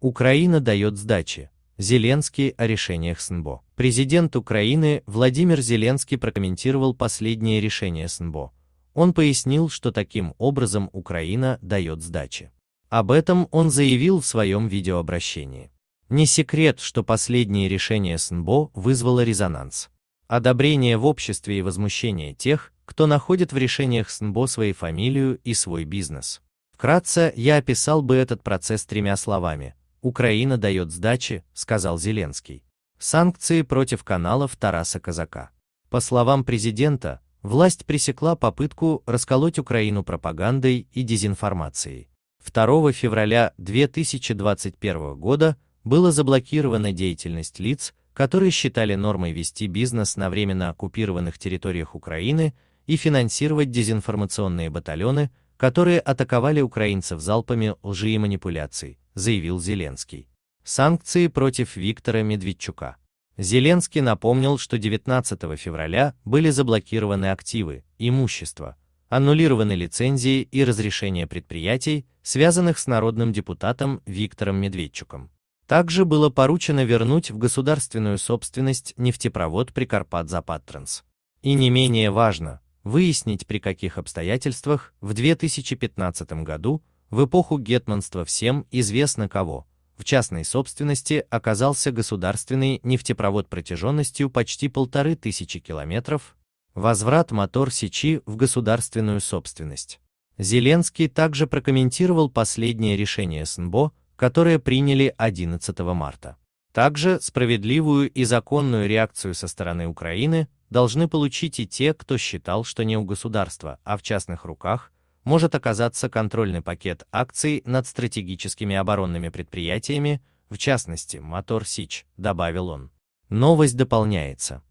Украина дает сдачи. Зеленский о решениях СНБО. Президент Украины Владимир Зеленский прокомментировал последнее решение СНБО. Он пояснил, что таким образом Украина дает сдачи. Об этом он заявил в своем видеообращении. Не секрет, что последнее решение СНБО вызвало резонанс. Одобрение в обществе и возмущение тех, кто находит в решениях СНБО свою фамилию и свой бизнес. Вкратце я описал бы этот процесс тремя словами Украина дает сдачи, сказал Зеленский. Санкции против каналов Тараса Казака. По словам президента, власть пресекла попытку расколоть Украину пропагандой и дезинформацией. 2 февраля 2021 года была заблокирована деятельность лиц, которые считали нормой вести бизнес на временно оккупированных территориях Украины и финансировать дезинформационные батальоны, которые атаковали украинцев залпами лжи и манипуляций, заявил Зеленский. Санкции против Виктора Медведчука. Зеленский напомнил, что 19 февраля были заблокированы активы, имущество, аннулированы лицензии и разрешения предприятий, связанных с народным депутатом Виктором Медведчуком. Также было поручено вернуть в государственную собственность нефтепровод Прикарпат-Западтранс. И не менее важно, выяснить при каких обстоятельствах в 2015 году в эпоху гетманства всем известно кого. В частной собственности оказался государственный нефтепровод протяженностью почти полторы тысячи километров, возврат мотор сечи в государственную собственность. Зеленский также прокомментировал последнее решение СНБО, которое приняли 11 марта. Также справедливую и законную реакцию со стороны Украины должны получить и те, кто считал, что не у государства, а в частных руках, может оказаться контрольный пакет акций над стратегическими оборонными предприятиями, в частности, Мотор Сич, добавил он. Новость дополняется.